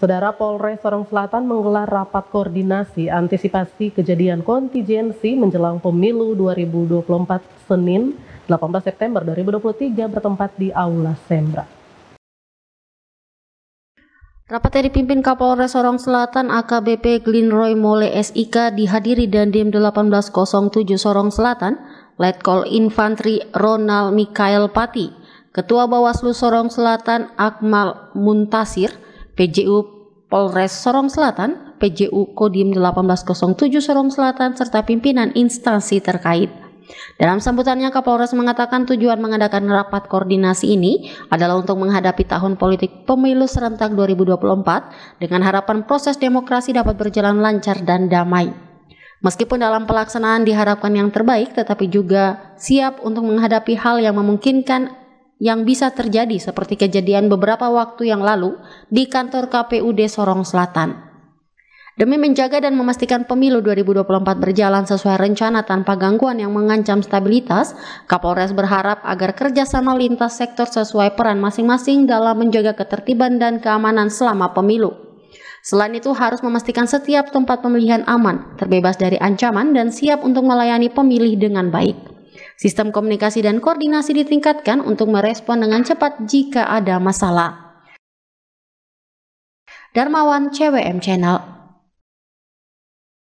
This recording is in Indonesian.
Saudara Polres Sorong Selatan menggelar rapat koordinasi antisipasi kejadian kontingensi menjelang pemilu 2024 Senin 18 September 2023 bertempat di Aula Sembra. Rapat yang dipimpin Kapolres Sorong Selatan AKBP Roy Mole SIK dihadiri Dandim 1807 Sorong Selatan, Letkol Infantri Ronald Mikael Pati, Ketua Bawaslu Sorong Selatan Akmal Muntasir, PJU Polres Sorong Selatan, PJU Kodim 1807 Sorong Selatan, serta pimpinan instansi terkait. Dalam sambutannya, Kapolres mengatakan tujuan mengadakan rapat koordinasi ini adalah untuk menghadapi tahun politik pemilu serentak 2024 dengan harapan proses demokrasi dapat berjalan lancar dan damai. Meskipun dalam pelaksanaan diharapkan yang terbaik, tetapi juga siap untuk menghadapi hal yang memungkinkan yang bisa terjadi seperti kejadian beberapa waktu yang lalu di kantor KPUD Sorong Selatan. Demi menjaga dan memastikan pemilu 2024 berjalan sesuai rencana tanpa gangguan yang mengancam stabilitas, Kapolres berharap agar kerjasama lintas sektor sesuai peran masing-masing dalam menjaga ketertiban dan keamanan selama pemilu. Selain itu harus memastikan setiap tempat pemilihan aman, terbebas dari ancaman dan siap untuk melayani pemilih dengan baik. Sistem komunikasi dan koordinasi ditingkatkan untuk merespon dengan cepat jika ada masalah. Darmawan CWM Channel